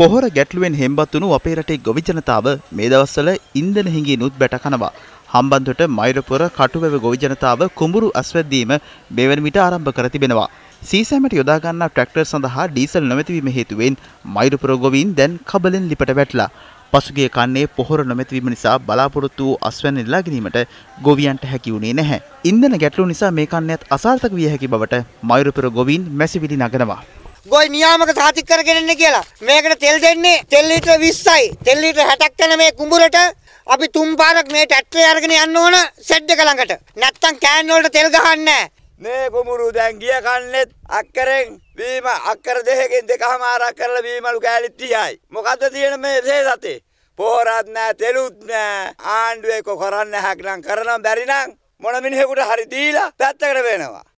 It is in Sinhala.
පොහොර ගැටලුවෙන් හෙම්බත්වුණු අපේ රටේ ගොවි ජනතාව මේ දවස්වල ඉන්ධන හිඟීනුත් බැට කනවා. හම්බන්තොට මෛරපුර කටුවැව ගොවි ජනතාව කුඹුරු අස්වැද්දීම මෙවන විට ආරම්භ කර තිබෙනවා. සීසෑමට යොදාගන්නා ට්‍රැක්ටර් සඳහා ඩීසල් නොමැතිවීම හේතුවෙන් මෛරපුර ගොවීන් දැන් කබලෙන් ලිපට වැටලා. පසුගිය කන්නේ පොහොර නොමැතිවීම නිසා බලාපොරොත්තු වූ අස්වැන්න ඉල්ලා ගැනීමට ගොවියන්ට හැකි වුණේ නැහැ. ඉන්ධන ගැටලු නිසා මේ කන්නයත් අසාර්ථක විය හැකි බවට මෛරපුර ගොවීන් මැසිවිලි නගනවා. ගොල් නියාමක සාතික කරගෙන ඉන්නේ කියලා. මේකට තෙල් දෙන්නේ තෙල් ලීටර 20යි. තෙල් ලීටර 60ක් යන මේ කුඹුරට අපි තුන් පාරක් මේ ට්‍රැක්ටරේ අරගෙන යන්න ඕන සෙඩ් එක ළඟට. නැත්තම් කෑන් වලට තෙල් ගහන්නේ මේ කුඹුරු දැන් ගිය කන්නේත් අක්කරෙන් වීම අක්කර දෙකකින් දෙකමාරක් කරලා වීමලු කෑලිත් 30යි. මොකද්ද තියෙන මේ සේසතේ? පෝරත් නෑ තෙලුත් නෑ ආණ්ඩුවේ කො කරන්න හැකනම් කරනම් බැරිනම් මොන මිනිහෙකුට හරි දීලා පැත්තකට වෙනවා